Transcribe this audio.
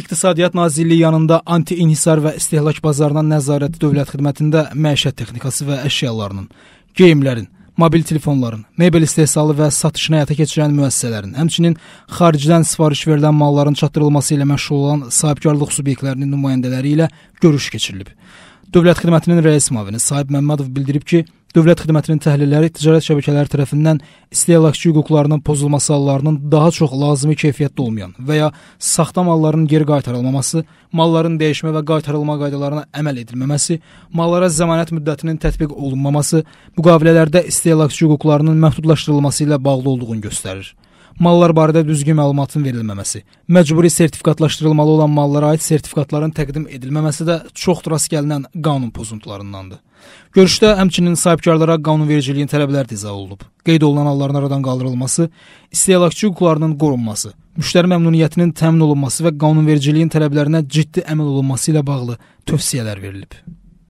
İqtisadiyyat Nazirliyi yanında anti-inhisar və istehlak bazarına nəzarəti dövlət xidmətində məişət texnikası və əşyalarının, geyimlərin, mobil telefonların, mebel istehsalı və satışını həyata keçirən müəssisələrin, həmçinin xaricdən sifariş verilən malların çatdırılması ilə məşğul olan sahibkarlıq subyektlərinin nümayəndələri ilə görüş keçirilib. Dövlət xidmətinin rəis müavini Sahib Məmmədov bildirib ki, dövlət xidmətinin təhlilləri ticarət şəbəkələri tərəfindən istehlakçı hüquqlarının pozulması hallarının daha çox lazımi keyfiyyətdə olmayan və ya saxta malların geri qaytarılmaması, malların dəyişmə və qaytarılma qaydalarına əməl edilməməsi, mallara zəmanət müddətinin tətbiq olunmaması, müqavilələrdə istehlakçı hüquqlarının məhdudlaşdırılması ilə bağlı olduğunu göstərir mallar barədə düzgün məlumatın verilməməsi, məcburi sertifikatlaşdırılmalı olan mallara aid sertifikatların təqdim edilməməsi də çox rast gəlinən qanun pozuntularındandır. Görüşdə həmçinin sahibkarlara qanunvericiliyin tələbləri də izah olunub. Qeyd olunan halların aradan qaldırılması, istehlakçı hüquqlarının qorunması, müştəri məmnuniyyətinin təmin olunması və qanunvericiliyin tələblərinə ciddi əməl olunması ilə bağlı tövsiyələr verilib.